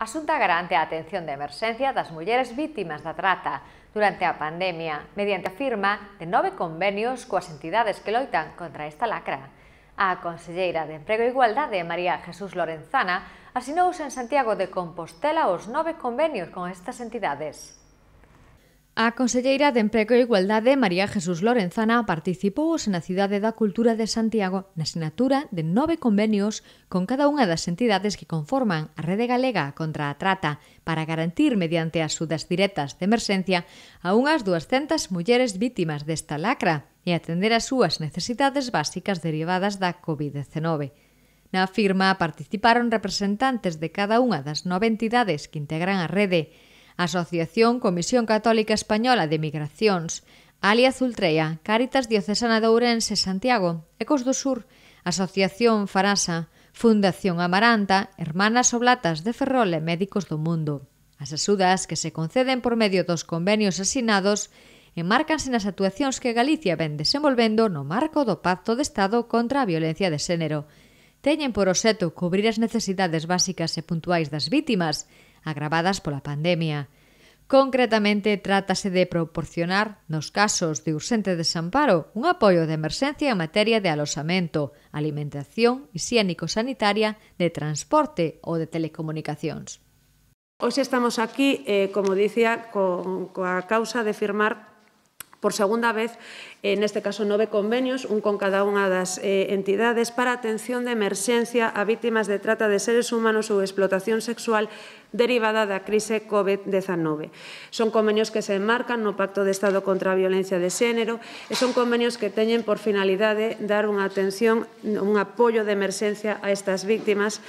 A Xunta garante a atención de emerxencia das mulleres vítimas da trata durante a pandemia mediante a firma de nove convenios coas entidades que loitan contra esta lacra. A conselleira de Emprego e Igualdade, María Jesús Lorenzana, asinouxe en Santiago de Compostela os nove convenios con estas entidades. A conselleira de Emprego e Igualdade, María Jesús Lorenzana, participou na Cidade da Cultura de Santiago na sinatura de nove convenios con cada unha das entidades que conforman a Rede Galega contra a Trata para garantir mediante as sudas directas de emerxencia a unhas 200 mulleres vítimas desta lacra e atender as súas necesidades básicas derivadas da COVID-19. Na firma participaron representantes de cada unha das nove entidades que integran a rede, Asociación Comisión Católica Española de Migracións, Alia Zultreia, Cáritas Diocesana de Ourense Santiago, Ecos do Sur, Asociación Farasa, Fundación Amaranta, Hermanas Oblatas de Ferrol e Médicos do Mundo. As axudas que se conceden por medio dos convenios asinados enmárcanse nas actuacións que Galicia ven desenvolvendo no marco do Pacto de Estado contra a violencia de xénero. Teñen por obxecto cubrir as necesidades básicas e puntuais das vítimas, agravadas pola pandemia. Concretamente, trátase de proporcionar, nos casos de urxente desamparo, un apoio de emerxencia en materia de aloxamento, alimentación, higiénico-sanitaria, de transporte ou de telecomunicacións. Hoxe estamos aquí, eh, como dicía, con, coa causa de firmar por segunda vez, en eh, este caso nove convenios, un con cada unha das eh, entidades para atención de emerxencia a vítimas de trata de seres humanos ou explotación sexual derivada da crise COVID-19. Son convenios que se enmarcan no Pacto de Estado contra a Violencia de Xénero e son convenios que teñen por finalidade dar unha atención, un apoio de emerxencia a estas víctimas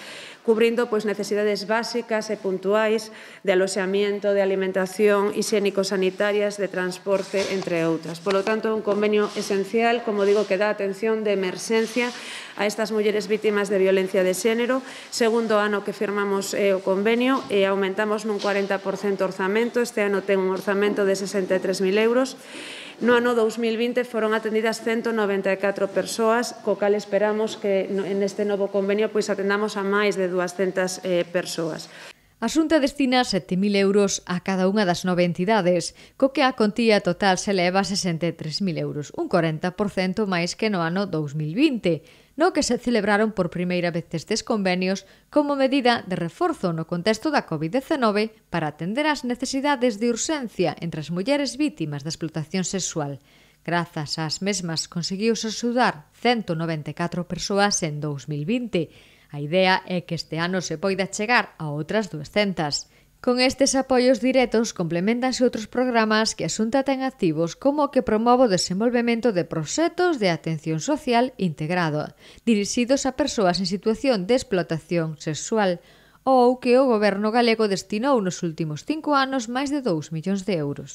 cubrindo pois, necesidades básicas e puntuais de aloxamiento, de alimentación, higiénico-sanitarias, de transporte, entre outras. Por lo tanto, un convenio esencial, como digo, que dá atención de emerxencia a estas mulleres vítimas de violencia de xénero, segundo ano que firmamos eh, o convenio e aumentamos nun 40% o orzamento, este ano ten un orzamento de 63.000 euros. No ano 2020 foron atendidas 194 persoas, co cal esperamos que neste novo convenio pois atendamos a máis de 200 eh, persoas. A Xunta destina 7.000 euros a cada unha das nove entidades, co que a contía total se eleva a 63.000 euros, un 40% máis que no ano 2020 no que se celebraron por primeira vez estes convenios como medida de reforzo no contexto da COVID-19 para atender as necesidades de urxencia entre as mulleres vítimas da explotación sexual. Grazas ás mesmas conseguiuse axudar 194 persoas en 2020. A idea é que este ano se poida chegar a outras 200. Con estes apoios directos complementanse outros programas que a Xunta ten activos como o que promove o desenvolvemento de proxectos de atención social integrado, dirixidos a persoas en situación de explotación sexual, ou que o goberno galego destinou nos últimos cinco anos máis de 2 millóns de euros.